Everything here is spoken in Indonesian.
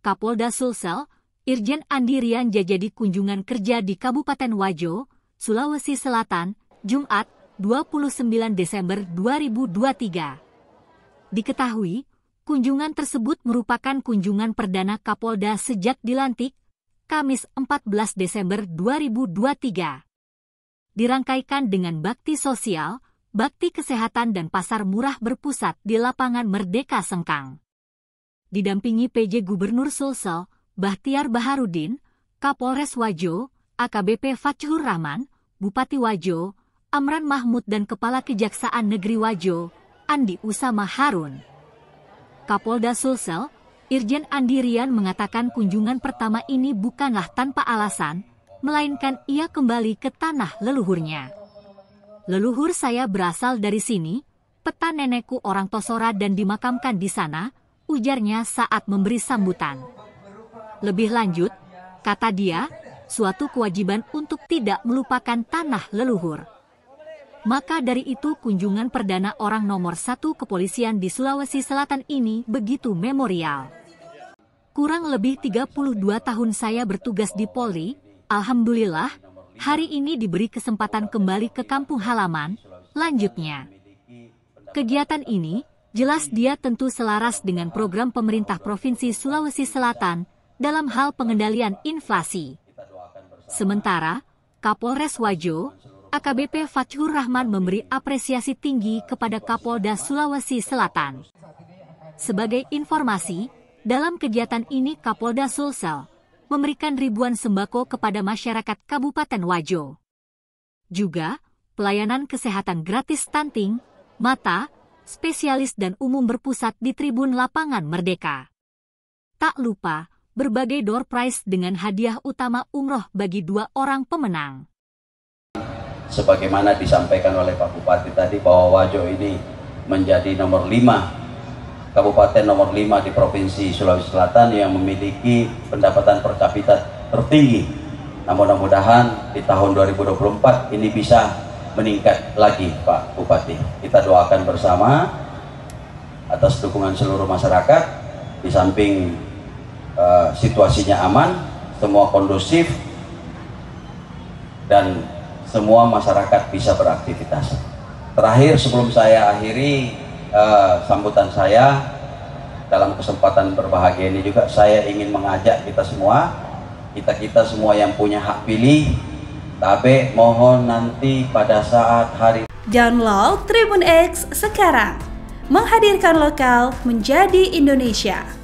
Kapolda Sulsel, Irjen Andirian, jajadi kunjungan kerja di Kabupaten Wajo, Sulawesi Selatan, Jumat, 29 Desember 2023. Diketahui, kunjungan tersebut merupakan kunjungan perdana Kapolda sejak dilantik, Kamis 14 Desember 2023. Dirangkaikan dengan bakti sosial, bakti kesehatan dan pasar murah berpusat di lapangan Merdeka Sengkang didampingi PJ Gubernur Sulsel, Bahtiar Baharudin, Kapolres Wajo, AKBP Fathur Rahman, Bupati Wajo, Amran Mahmud dan Kepala Kejaksaan Negeri Wajo, Andi Usama Harun. Kapolda Sulsel, Irjen Andirian mengatakan kunjungan pertama ini bukanlah tanpa alasan, melainkan ia kembali ke tanah leluhurnya. Leluhur saya berasal dari sini, peta nenekku orang Tosora dan dimakamkan di sana, ujarnya saat memberi sambutan. Lebih lanjut, kata dia, suatu kewajiban untuk tidak melupakan tanah leluhur. Maka dari itu kunjungan perdana orang nomor satu kepolisian di Sulawesi Selatan ini begitu memorial. Kurang lebih 32 tahun saya bertugas di Polri, Alhamdulillah, hari ini diberi kesempatan kembali ke kampung halaman, lanjutnya. Kegiatan ini jelas dia tentu selaras dengan program pemerintah Provinsi Sulawesi Selatan dalam hal pengendalian inflasi. Sementara, Kapolres Wajo, AKBP Fathur Rahman memberi apresiasi tinggi kepada Kapolda Sulawesi Selatan. Sebagai informasi, dalam kegiatan ini Kapolda Sulsel memberikan ribuan sembako kepada masyarakat Kabupaten Wajo. Juga, pelayanan kesehatan gratis stunting, mata, spesialis dan umum berpusat di tribun lapangan Merdeka. Tak lupa, berbagai door prize dengan hadiah utama umroh bagi dua orang pemenang. Sebagaimana disampaikan oleh Pak Bupati tadi bahwa Wajo ini menjadi nomor lima, kabupaten nomor lima di Provinsi Sulawesi Selatan yang memiliki pendapatan per kapita tertinggi. Namun mudah-mudahan di tahun 2024 ini bisa meningkat lagi Pak Bupati. Kita doakan bersama atas dukungan seluruh masyarakat di samping uh, situasinya aman, semua kondusif dan semua masyarakat bisa beraktivitas. Terakhir sebelum saya akhiri uh, sambutan saya dalam kesempatan berbahagia ini juga saya ingin mengajak kita semua, kita-kita semua yang punya hak pilih tapi mohon nanti pada saat hari Download Tribun X sekarang. Menghadirkan lokal menjadi Indonesia.